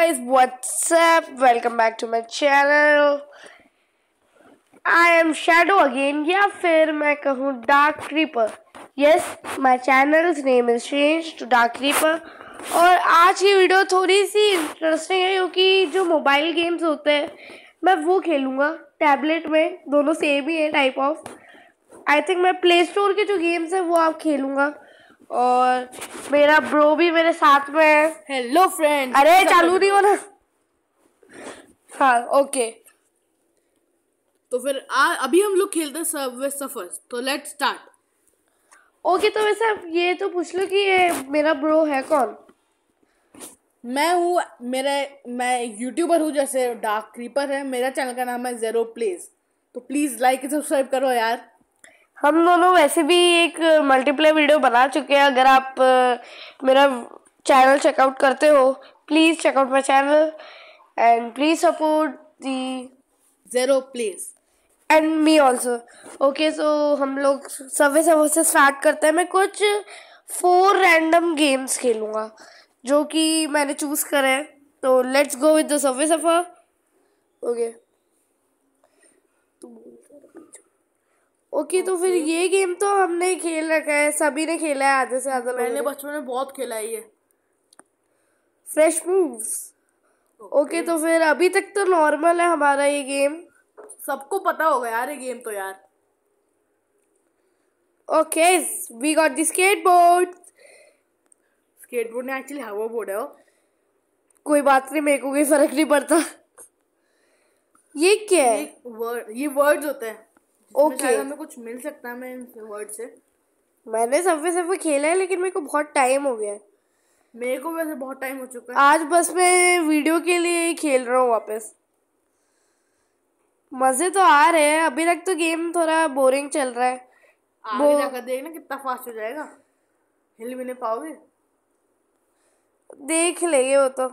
Guys what's welcome back to my channel I am shadow again या फिर मैं कहूँ dark creeper yes my channels name is change to dark creeper और आज की video थोड़ी सी इंटरेस्टिंग है क्योंकि जो मोबाइल गेम्स होते हैं मैं वो खेलूँगा टैबलेट में दोनों सेम ही है टाइप ऑफ आई थिंक मैं प्ले स्टोर के जो गेम्स हैं वो आप खेलूँगा और मेरा ब्रो भी मेरे साथ में है हेलो फ्रेंड अरे चालू नहीं होना हाँ ओके तो फिर आ, अभी हम लोग खेलते हैं सबवे सफर्स तो लेट स्टार्ट ओके तो वैसे ये तो पूछ लो कि ये मेरा ब्रो है कौन मैं हूँ मेरा मैं यूट्यूबर हूँ जैसे डार्क क्रीपर है मेरा चैनल का नाम है जेरो प्लेस तो प्लीज़ लाइक सब्सक्राइब करो यार हम दोनों वैसे भी एक मल्टीप्लेयर वीडियो बना चुके हैं अगर आप मेरा चैनल चेकआउट करते हो please checkout my channel and please support the zero please and me also okay so हम लोग सवे सवे से स्टार्ट करते हैं मैं कुछ फोर रैंडम गेम्स खेलूँगा जो कि मैंने चूज़ करे हैं तो लेट्स गो विद द सवे सफ़ा ओके ओके तो फिर ये गेम तो हमने खेल रखा है सभी ने खेला है आधे से आधा मैंने बचपन में बहुत खेला है ये फ्रेश मूव्स ओके तो फिर अभी तक तो नॉर्मल है हमारा ये गेम सबको पता होगा यार ये गेम तो यार okay we got the skateboard board skate board ने एक्चुअली हवा बोर्ड है वो कोई बात नहीं मेरे को कोई फर्क नहीं पड़ता ये क्या है ये वर्ड ये वर्ड्स होते हैं ओके okay. हमें कुछ मिल सकता है मैं वर्ड से मैंने सबवे सबवे खेला है लेकिन मेरे को बहुत टाइम हो गया है मेरे को वैसे बहुत टाइम हो चुका है आज बस मैं वीडियो के लिए ही खेल रहा हूँ वापस मजे तो आ रहे हैं अभी तक तो गेम थोड़ा बोरिंग चल रहा है आगे देखना कितना फास्ट हो जाएगा हिल भी नहीं पाओगे देख लेंगे वो तो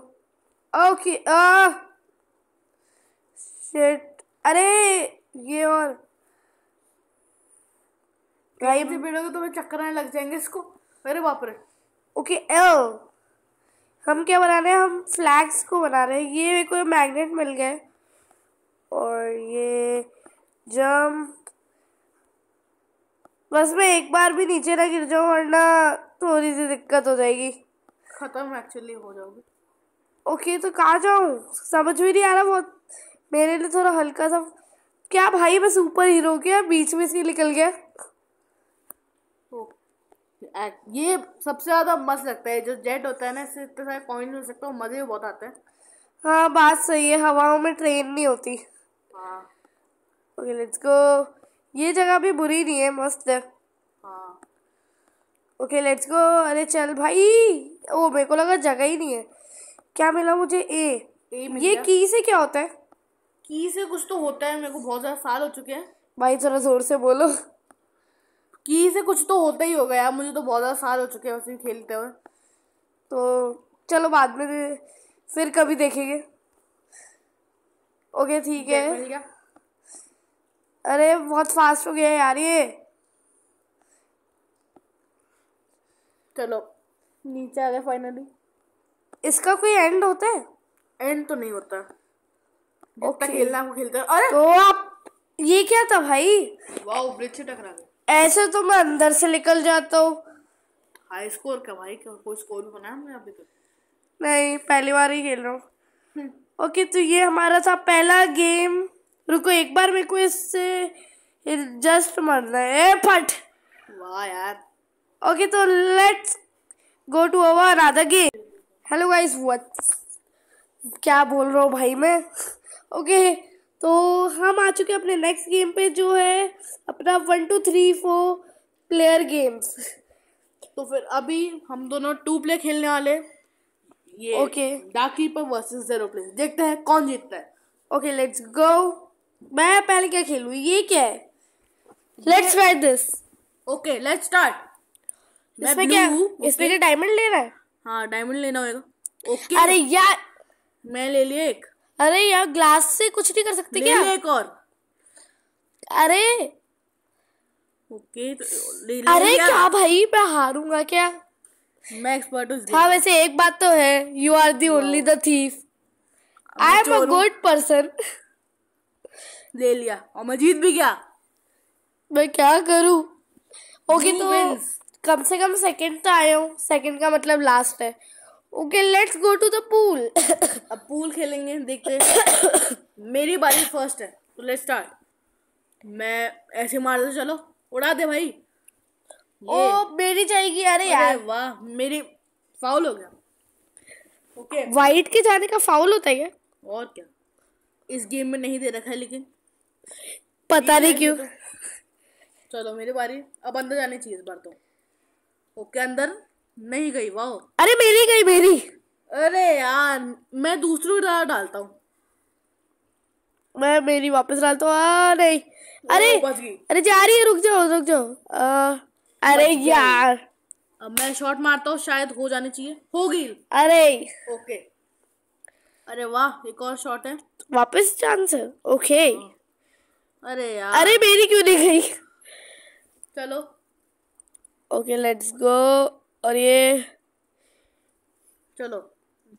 ओके आ अरे ये और कहीं भी पीड़ोगे तो मैं चक्कर आने लग जाएंगे इसको अरे बाप रे ओके एल हम क्या बना रहे हैं हम फ्लैग्स को बना रहे हैं ये को मैग्नेट मिल गए और ये जम बस मैं एक बार भी नीचे ना गिर जाऊँ वरना थोड़ी सी दिक्कत हो जाएगी ख़त्म एक्चुअली हो जाओगे ओके तो कहाँ जाऊँ समझ भी नहीं आ रहा बहुत मेरे लिए थोड़ा हल्का सा क्या भाई बस ऊपर हीरो गया बीच में से निकल गया ये सबसे ज़्यादा मस्त लगता है जो जेट होता है ना इससे इतने सारे पॉइंट मिल सकते हो मज़े भी बहुत आते हैं हाँ बात सही है हवाओं में ट्रेन नहीं होती हाँ ओके लेट्स गो ये जगह भी बुरी नहीं है मस्त है हाँ ओके लेट्स गो अरे चल भाई ओ मेरे को लगा जगह ही नहीं है क्या मिला मुझे ए, ए ये की से क्या होता है की से कुछ तो होता है मेरे को बहुत ज़्यादा साल हो चुके हैं भाई थोड़ा ज़ोर से बोलो की से कुछ तो होता ही होगा यार मुझे तो बहुत ज़्यादा साल हो चुके हैं उसमें खेलते हुए तो चलो बाद में फिर कभी देखेंगे ओके ठीक है अरे बहुत फास्ट हो गया यार ये चलो नीचे आ गए फाइनली इसका कोई एंड होता है एंड तो नहीं होता खेलना खेलते अरे तो आप ये क्या था भाई ब्रिज से टकरा गया ऐसे तो मैं अंदर से निकल जाता हूँ हाई स्कोर का भाई क्या कोई स्कोर भी बनाया मैं अभी तक नहीं पहली बार ही खेल रहा हूँ हम्म। ओके तो ये हमारा था पहला गेम रुको एक बार मेरे को इससे जस्ट मरना है फट वाह यार ओके तो let's go to our other game hello guys what क्या बोल रहा हूँ भाई मैं ओके okay. तो हम आ चुके हैं अपने नेक्स्ट गेम पे जो है अपना one two three four player games तो फिर अभी हम दोनों टू प्ले खेलने वाले ये ओके डाक कीपर वर्सेज जेरो प्लेयर देखते हैं कौन जीतता है ओके लेट्स गो मैं पहले क्या खेलूँ ये क्या है let's try this okay let's start इसमें क्या इसमें क्या डायमंड लेना है हाँ डायमंड लेना होगा ओके अरे यार मैं ले लिया एक अरे यार ग्लास से कुछ नहीं कर सकते ले क्या ले एक और अरे ओके तो अरे क्या, क्या भाई मैं हारूंगा क्या मैं एक्सपर्ट हूँ हाँ वैसे एक बात तो है you are the only the thief I am a good person ले लिया और मजीद भी क्या मैं क्या करूं ओके okay, तो wins. कम से कम सेकंड तो आया हूँ सेकंड का मतलब लास्ट है okay let's go to the pool अब पूल खेलेंगे देखते हैं मेरी बारी फर्स्ट है तो लेट्स स्टार्ट मैं ऐसे मार दो चलो उड़ा दे भाई ओ मेरी जाएगी अरे यार वाह मेरी फाउल हो गया ओके वाइट के जाने का फाउल होता है क्या और क्या इस गेम में नहीं दे रखा है लेकिन पता नहीं क्यों तो- चलो मेरी बारी अब अंदर जाने चाहिए इस बार तो ओके अंदर नहीं गई वाह अरे मेरी गई मेरी अरे यार मैं दूसरी डाल डालता हूँ मैं मेरी वापस डालता हूँ नहीं अरे अरे जा रही है रुक जाओ रुक जाओ अरे यार अब मैं शॉट मारता हूँ शायद हो जानी चाहिए होगी अरे ओके अरे वाह एक और शॉट है वापस चांस है ओके हाँ। अरे यार अरे मेरी क्यों नहीं गई चलो ओके लेट्स गो और ये चलो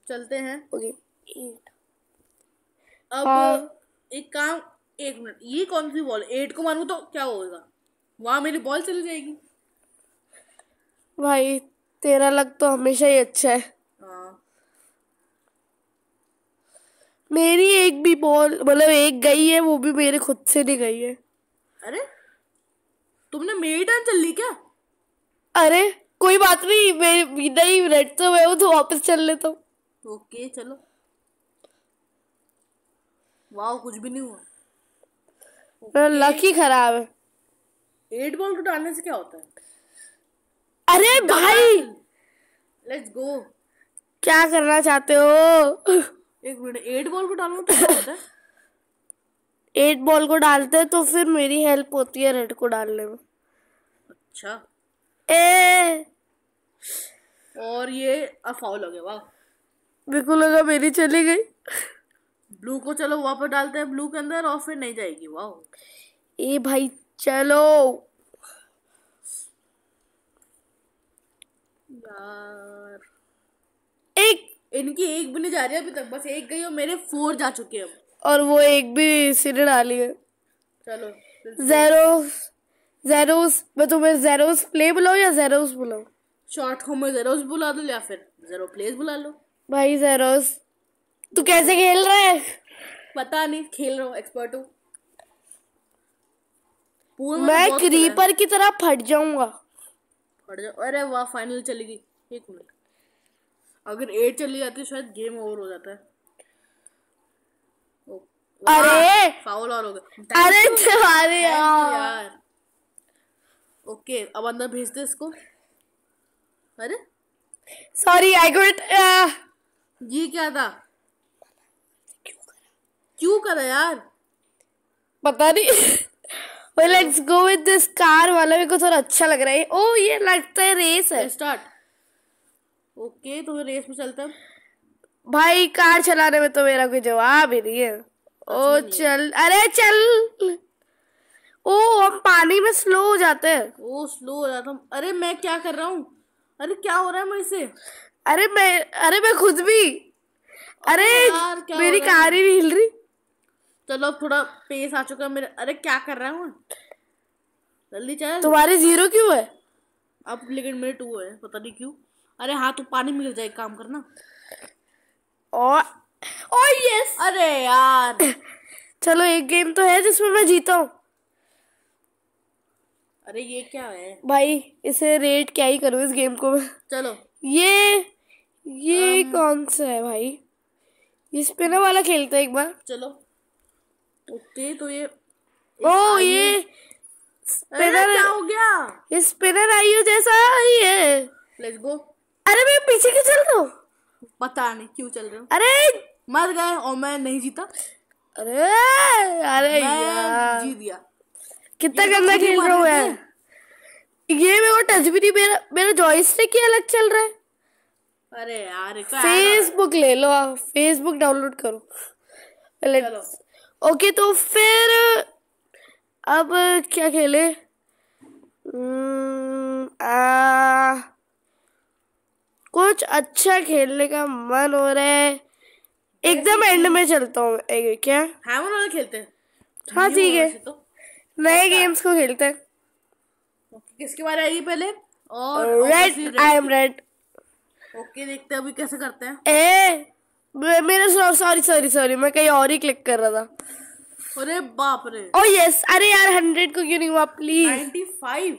चलते हैं ओके अब हाँ। एक काम एक मिनट ये कौन सी बॉल एट को मारूं तो क्या होगा वहां मेरी बॉल चली जाएगी भाई तेरा लग तो हमेशा ही अच्छा है हाँ। मेरी एक भी बॉल मतलब एक गई है वो भी मेरे खुद से नहीं गई है अरे तुमने मेरी टर्न चल ली क्या अरे कोई बात नहीं मैं बिना ही रेड तो मैं तो वापस चल लेता हूँ ओके चलो वाह कुछ भी नहीं हुआ लक ही खराब है एट बॉल को डालने से क्या होता है अरे भाई लेट्स गो क्या करना चाहते हो एक मिनट एट बॉल को डालना तो क्या होता है एट बॉल को डालते हैं तो फिर मेरी हेल्प होती है रेड को डालने में अच्छा और ये अफाउल हो गया वाह बिल्कुल लगा मेरी चली गई ब्लू को चलो वापस डालते हैं ब्लू के अंदर और फिर नहीं जाएगी वाह ए भाई चलो यार एक इनकी एक भी नहीं जा रही है अभी तक बस एक गई और मेरे फोर जा चुके हैं और वो एक भी सिर डाली है चलो जीरो जेरोस मैं तुम्हें जेरोस प्ले बुलाओ या जेरोस बुलाओ शॉर्ट होम में जेरोस बुला दो या फिर जेरो प्लेस बुला लो भाई जेरोस तू कैसे खेल रहा है पता नहीं खेल रहा हूँ एक्सपर्ट हूँ मैं क्रीपर की तरह फट जाऊंगा फट जाओ अरे वाह फाइनल चली गई एक मिनट अगर एट चली जाती शायद गेम ओवर हो जाता है अरे फाउल और हो गया अरे तुम्हारे यार ओके अब अंदर भेज दे इसको अरे सॉरी आई गोट ये क्या था क्यों करा यार पता नहीं well, let's go with this car वाला मेरे को थोड़ा अच्छा लग रहा है ओ oh, ये लगता है रेस है स्टार्ट ओके तो तो रेस में चलते हैं भाई कार चलाने में तो मेरा कोई जवाब ही नहीं है ओ अच्छा oh, चल अरे चल ओ हम पानी में स्लो हो जाते हैं ओ स्लो हो जाता हूँ अरे मैं क्या कर रहा हूँ अरे क्या हो रहा है मुझसे अरे मैं अरे मैं खुद भी अरे मेरी कार ही नहीं हिल रही चलो थोड़ा पेस आ चुका है मेरे अरे क्या कर रहा हूँ जल्दी चल तुम्हारे जीरो क्यों है अब लेकिन मेरे टू है पता नहीं क्यों अरे हाँ तू पानी में गिर जाए काम करना और ओ यस अरे यार चलो एक गेम तो है जिसमें मैं जीता हूँ अरे ये क्या है भाई इसे रेट क्या ही करूँ इस गेम को चलो ये ये um, कौन सा है भाई ये स्पिनर वाला खेलते हैं एक बार चलो ओके तो ये ओ ये स्पिनर क्या हो गया ये स्पिनर आई हो जैसा ही है लेट्स गो अरे मैं पीछे क्यों चल रहा हूँ पता नहीं क्यों चल रहा हो अरे मर गए और मैं नहीं जीता अरे अरे यार जीत गया कितना गंदा तो खेल रहा हूँ मैं ये मेरे को टच भी नहीं मेरा मेरा जॉयस्टिक ही अलग चल रहा है अरे यार फेसबुक तो ले लो आप फेसबुक डाउनलोड करो ओके तो फिर अब क्या खेले hmm, आ, कुछ अच्छा खेलने का मन हो रहा है एकदम एंड में चलता हूँ क्या हाँ वाला खेलते हैं हाँ, हाँ ठीक है तो नए गेम्स को खेलते हैं किसके बारे आएगी पहले और red I am red okay देखते हैं अभी कैसे करते हैं ए मेरे सॉरी सॉरी सॉरी मैं कहीं और ही क्लिक कर रहा था अरे बाप रे ओ oh, यस अरे यार हंड्रेड को क्यों नहीं हुआ प्लीज नाइन्टी फाइव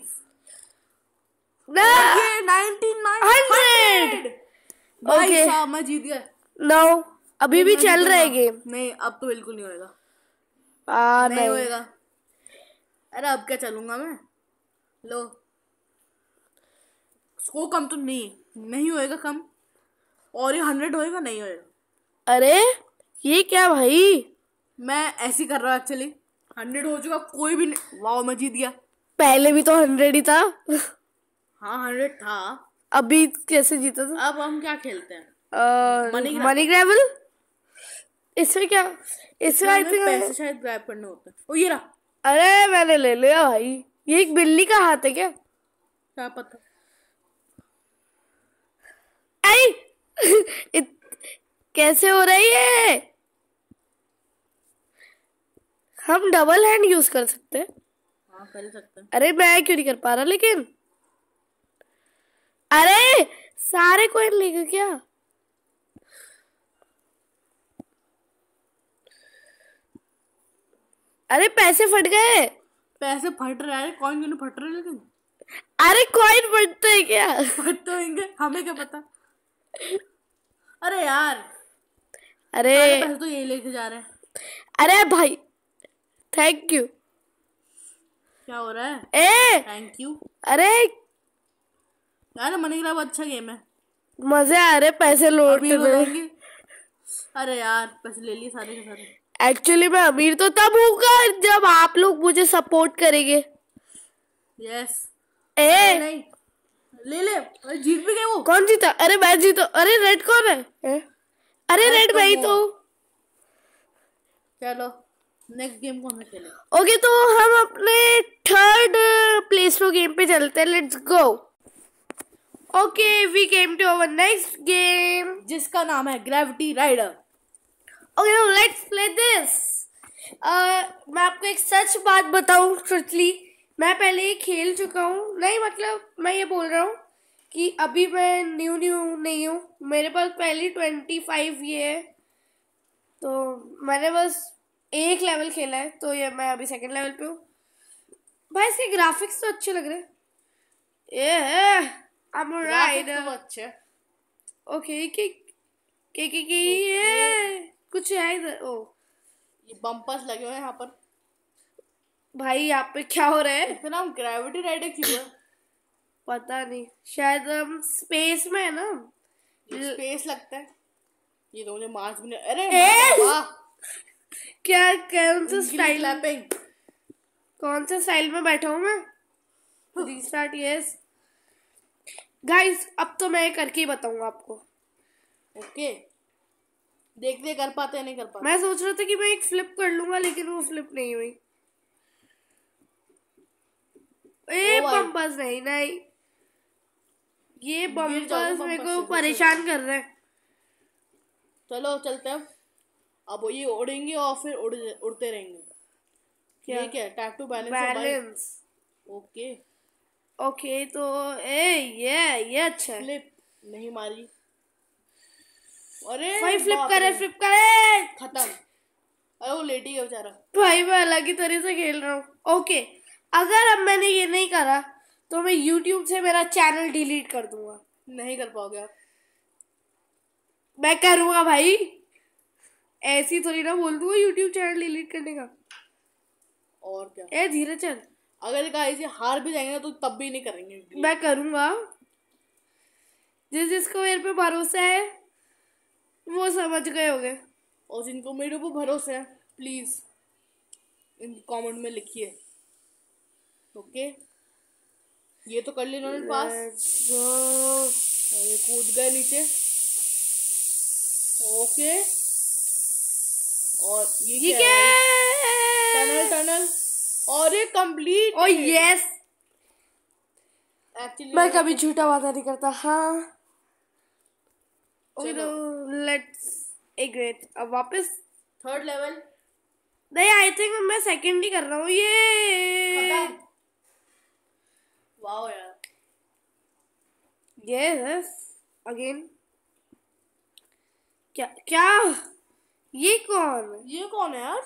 साहब मैं जीत गया नो अभी भी चल रहा है गेम नहीं अब तो बिल्कुल नहीं होएगा आ, नहीं होएगा अरे अब क्या चलूंगा मैं लो इसको कम तो नहीं नहीं होएगा कम और ये हंड्रेड होएगा नहीं होएगा अरे ये क्या भाई मैं ऐसी कर रहा हूँ एक्चुअली हंड्रेड हो चुका कोई भी नहीं वाह मैं जीत गया पहले भी तो हंड्रेड ही था हाँ हंड्रेड था अभी कैसे जीता था अब हम क्या खेलते हैं मनी ग्रैवल इसमें क्या इसमें आई थिंक पैसे शायद ग्रैब करने होते हैं ओ ये रहा अरे मैंने ले लिया भाई ये एक बिल्ली का हाथ है क्या क्या पता आई इत, कैसे हो रही है हम डबल हैंड यूज कर सकते हैं हाँ, सकते अरे मैं क्यों नहीं कर पा रहा लेकिन अरे सारे कोई लेगा क्या अरे पैसे फट गए पैसे फट रहे हैं कॉइन क्यों फट रहे लेकिन अरे कॉइन फटते हैं क्या फटते होंगे हमें क्या पता अरे यार अरे पैसे तो यही लेके जा रहे हैं अरे भाई थैंक यू क्या हो रहा है ए थैंक यू अरे यार मन के अच्छा गेम है मजे आ रहे पैसे लौट अरे यार पैसे ले लिए सारे के सारे एक्चुअली मैं अमीर तो तब होगा जब आप लोग मुझे सपोर्ट करेंगे यस ए नहीं ले ले अरे जीत भी गए वो कौन जीता अरे मैं जीता अरे रेड कौन है ए? अरे रेड भाई तो चलो नेक्स्ट गेम कौन खेले ओके तो हम अपने थर्ड प्लेस प्रो गेम पे चलते हैं let's go okay we came to our next game जिसका नाम है gravity rider okay let's play this मैं आपको एक सच बात बताऊं ट्रुथली मैं पहले ये खेल चुका हूँ नहीं मतलब मैं ये बोल रहा हूँ कि अभी मैं न्यू न्यू नहीं हूँ मेरे पास पहली ट्वेंटी फाइव ये है तो मैंने बस एक लेवल खेला है तो ये मैं अभी सेकंड लेवल पे हूँ भाई इसके ग्राफिक्स तो अच्छे लग रहे ये I'm a rider. तो अच्छे ओके के के के के ये कुछ है इधर ओ ये बम्पर्स लगे हुए हैं यहाँ पर भाई यहाँ पे क्या हो रहा है इसका नाम ग्रेविटी राइड है क्यों पता नहीं शायद हम स्पेस में है ना स्पेस लगता है ये तो मुझे मार्स में अरे क्या कौन सा स्टाइल है पे कौन सा स्टाइल में बैठा हूँ मैं रीस्टार्ट यस गाइस अब तो मैं करके ही बताऊंगा आपको ओके okay. देखते कर पाते नहीं कर पाते मैं सोच रहा था कि मैं एक फ्लिप कर लूंगा लेकिन वो फ्लिप नहीं हुई ए पंपस नहीं नहीं ये पंपस मेरे को परेशान कर रहे हैं चलो चलते हैं अब ये उड़ेंगे और फिर उड़ उड़ते रहेंगे क्या ठीक है tap to balance balance okay okay तो ए ये ये अच्छा फ्लिप नहीं मारी अरे भाई फ्लिप करे फ्लिप करे खत्म अरे वो लेट ही है बेचारा भाई मैं अलग ही तरह से खेल रहा हूँ ओके अगर अब मैंने ये नहीं करा तो मैं यूट्यूब से मेरा चैनल डिलीट कर दूंगा नहीं कर पाओगे आप मैं करूँगा भाई ऐसी थोड़ी ना बोल दूंगा यूट्यूब चैनल डिलीट करने का और क्या ए धीरे चल अगर गाइस हार भी जाएंगे तो तब भी नहीं करेंगे मैं करूँगा जिस जिसको मेरे पे भरोसा है वो समझ गए होंगे और जिनको मेरे ऊपर भरोसा है प्लीज़ इन कमेंट में लिखिए ओके ये तो कर लिया उन्होंने पास ये कूद गए नीचे ओके और ये, क्या है टनल टनल और ये कंप्लीट और यस एक्चुअली मैं कभी झूठा वादा नहीं करता हाँ ओके तो लेट्स एग्रेट अब वापस थर्ड लेवल नहीं आई थिंक मैं सेकंड ही कर रहा हूँ ये वाओ यार यस अगेन क्या क्या ये कौन ये कौन है यार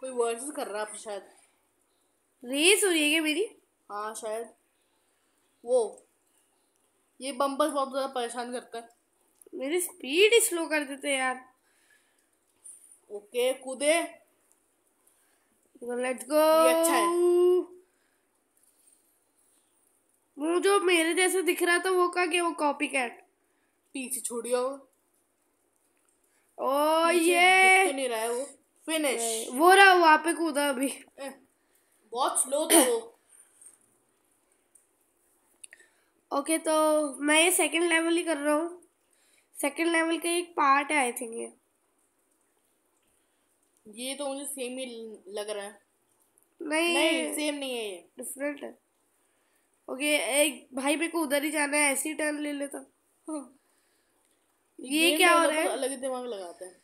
कोई वर्सेस कर रहा है शायद रेस हो रही है क्या मेरी हाँ शायद वो ये बम्पर बहुत ज़्यादा परेशान करता है मेरी स्पीड ही स्लो कर देते यार ओके कूदे लेट्स गो अच्छा है वो जो मेरे जैसे दिख रहा था वो का कि वो कॉपी कैट पीछे छोड़ियो ओ ये तो नहीं रहा है वो फिनिश वो रहा वहां पे कूदा अभी बहुत स्लो था वो ओके तो मैं ये सेकंड लेवल ही कर रहा हूँ सेकंड लेवल का एक पार्ट है आई थिंक ये ये तो मुझे सेम ही लग रहा है नहीं नहीं सेम नहीं है ये डिफरेंट है ओके एक भाई मेरे को उधर ही जाना है ऐसी टर्न ले लेता हाँ। ये, ये क्या हो रहा है तो अलग दिमाग लगाते हैं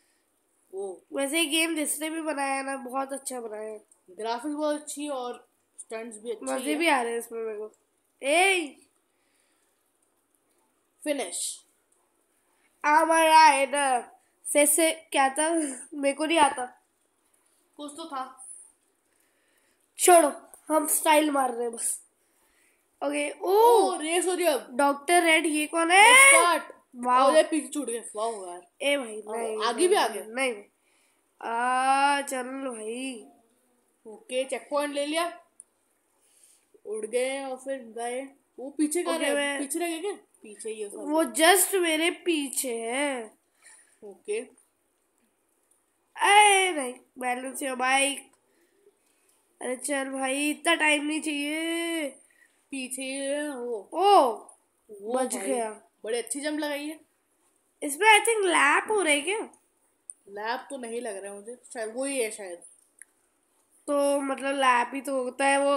वो वैसे ये गेम जिसने भी बनाया है ना बहुत अच्छा बनाया है ग्राफिक्स बहुत अच्छी और स्टंट्स भी अच्छे मजे भी आ रहे हैं इसमें मेरे को ए फिनिश आम राइडर से से क्या था मेरे को नहीं आता कुछ तो था छोड़ो हम स्टाइल मार रहे हैं बस ओके ओ रेस हो रही है डॉक्टर रेड ये कौन है स्टार्ट वाओ ये पीछे छूट गया वाओ यार ए भाई नहीं आगे भी आगे नहीं आ चल भाई ओके चेक पॉइंट ले लिया उड़ गए और फिर गए वो पीछे कर रहे हैं पीछे रह गए क्या पीछे ये सब वो जस्ट मेरे पीछे है ओके अरे नहीं बैलेंस योर बाइक अरे चल भाई इतना टाइम नहीं चाहिए पीछे वो ओ बच गया बड़े अच्छी जंप लगाई है इसमें आई थिंक लैप हो रहे क्या लैप तो नहीं लग रहा है मुझे शायद वो ही है शायद तो मतलब लैप ही तो होता है वो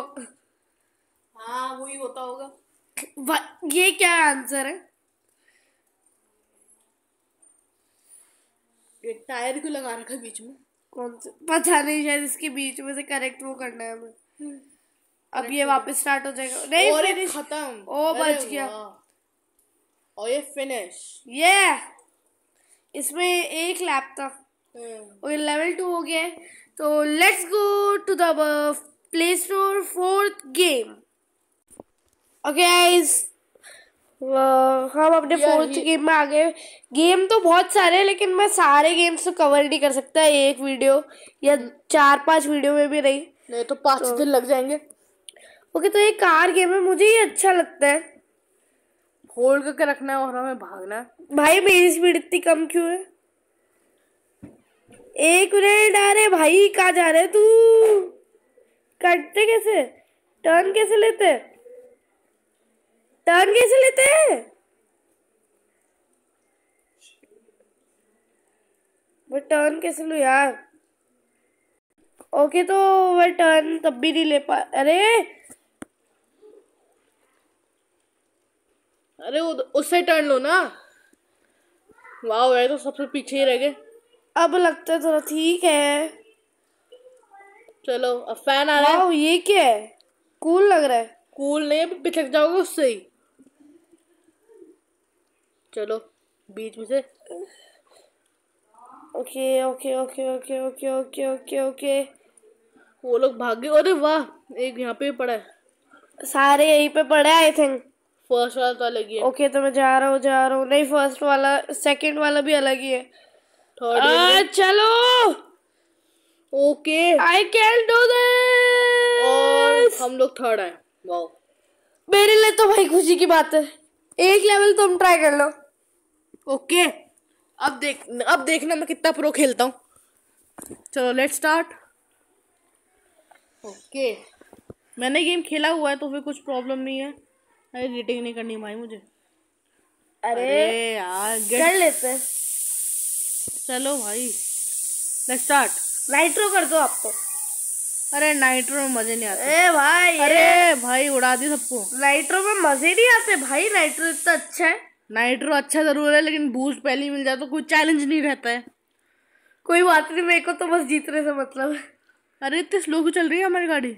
हाँ वही होता होगा ये क्या आंसर है ये टायर को लगा रखा बीच में कौन सा पता नहीं शायद इसके बीच में से करेक्ट वो करना है हमें हम्म। अब ये वापस स्टार्ट हो जाएगा नहीं और फिनिश खत्म ओ बच गया और ये फिनिश ये इसमें एक लैप था और ये लेवल टू हो गया तो let's go to the play store fourth game okay, इस हम अपने फोर्थ गेम में आ गए गेम तो बहुत सारे हैं लेकिन मैं सारे गेम्स तो कवर नहीं कर सकता एक वीडियो या चार पांच वीडियो में भी नहीं नहीं तो पांच तो दिन लग जाएंगे ओके तो ये कार गेम है मुझे ये अच्छा लगता है होल्ड करके रखना है और हमें भागना है भाई मेरी स्पीड इतनी कम क्यों है एक मिनट अरे भाई कहा जा रहे तू कटते कैसे टर्न कैसे लेते हैं टर्न कैसे लेते हैं वो टर्न कैसे लू यार ओके तो वह टर्न तब भी नहीं ले पा अरे अरे उससे टर्न लो ना वाह वह तो सबसे पीछे ही रह गए अब लगता है थोड़ा ठीक है चलो अब फैन आ रहा है ये क्या है कूल लग रहा है कूल नहीं अभी पिछक जाओगे उससे ही चलो बीच में से okay okay okay okay okay okay okay okay वो लोग भाग गए अरे वाह एक यहाँ पे पड़ा है सारे यहीं पे पड़े आई थिंक फर्स्ट वाला तो अलग ही है ओके तो मैं जा रहा हूँ जा रहा हूँ नहीं फर्स्ट वाला सेकंड वाला भी अलग ही है आ, चलो okay I can do this हम लोग थर्ड आए वाओ मेरे लिए तो भाई खुशी की बात है एक लेवल तुम ट्राई कर लो ओके अब देख अब देखना मैं कितना प्रो खेलता हूँ चलो लेट स्टार्ट ओके मैंने गेम खेला हुआ है तो फिर कुछ प्रॉब्लम नहीं है अरे रेटिंग नहीं करनी भाई मुझे अरे, अरे यार लेते चलो भाई लेट स्टार्ट नाइट्रो कर दो आपको अरे नाइट्रो में मजे नहीं आते ए भाई अरे भाई उड़ा दी सबको नाइट्रो में मजे नहीं आते भाई नाइट्रो इतना अच्छा है नाइट्रो अच्छा ज़रूर है लेकिन बूस्ट पहले ही मिल जाए तो कोई चैलेंज नहीं रहता है कोई बात नहीं मेरे को तो बस जीतने से मतलब अरे इतने स्लो क्यों चल रही है हमारी गाड़ी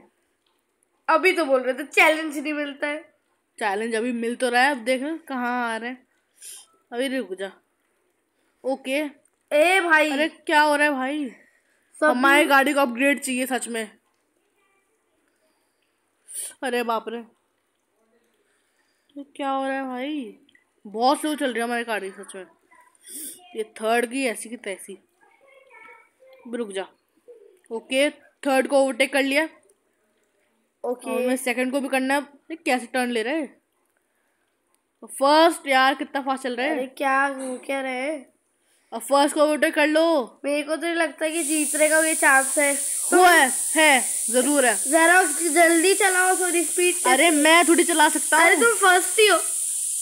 अभी तो बोल रहे थे चैलेंज नहीं मिलता है चैलेंज अभी मिल तो रहा है अब देख कहाँ आ रहे हैं अभी रुक जा ओके ए भाई अरे क्या हो रहा है भाई हमारे गाड़ी को अपग्रेड चाहिए सच में अरे बाप रे तो क्या हो रहा है भाई बहुत स्लो चल रही है हमारी गाड़ी सच में ये थर्ड की ऐसी की तैसी रुक जा ओके थर्ड को ओवरटेक कर लिया ओके okay. मैं सेकंड को भी करना है कैसे टर्न ले रहे हैं फर्स्ट तो यार कितना फास्ट चल रहा है क्या क्या रहे अब फर्स्ट को ओवरटेक कर लो मेरे को तो नहीं लगता कि जीतने का भी चांस है तो है, है जरूर है जरा जल्दी चलाओ थोड़ी स्पीड अरे मैं थोड़ी चला सकता अरे तुम फर्स्ट ही हो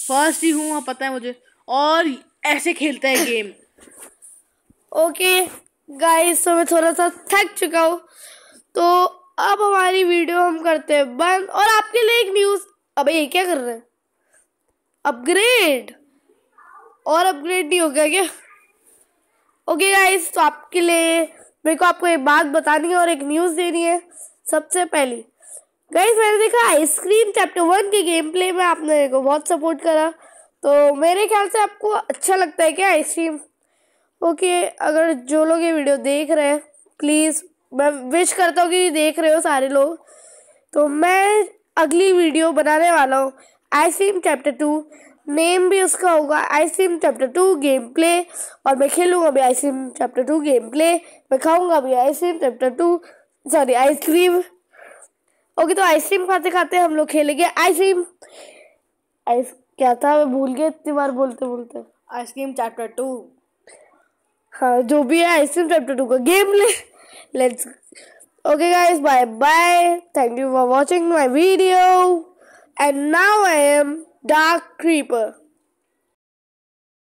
फर्स्ट ही हूँ पता है मुझे और ऐसे खेलता है गेम ओके गाइस तो मैं थोड़ा सा थक चुका हूँ तो अब हमारी वीडियो हम करते हैं बंद और आपके लिए एक न्यूज़ अबे ये क्या कर रहे हैं अपग्रेड और अपग्रेड नहीं हो गया क्या ओके गाइस तो आपके लिए मेरे को आपको एक बात बतानी है और एक न्यूज़ देनी है सबसे पहली गाइस मैंने देखा आइसक्रीम चैप्टर वन के गेम प्ले में आपने को बहुत सपोर्ट करा तो मेरे ख्याल से आपको अच्छा लगता है क्या आइसक्रीम ओके अगर जो लोग ये वीडियो देख रहे हैं प्लीज़ मैं विश करता हूँ कि देख रहे हो सारे लोग तो मैं अगली वीडियो बनाने वाला हूँ आइसक्रीम चैप्टर टू नेम भी उसका होगा ice cream chapter two game play और मैं खेलूँगा भी ice cream chapter two game play मैं खाऊँगा भी ice cream chapter two sorry ice cream okay तो आइसक्रीम खाते खाते हम लोग खेलेंगे आइसक्रीम आइस क्या था मैं भूल गया इतनी बार बोलते बोलते आइसक्रीम चैप्टर टू हाँ जो भी है आइसक्रीम चैप्टर टू का गेम ले let's okay guys bye bye thank you for watching my video and now I am dark creeper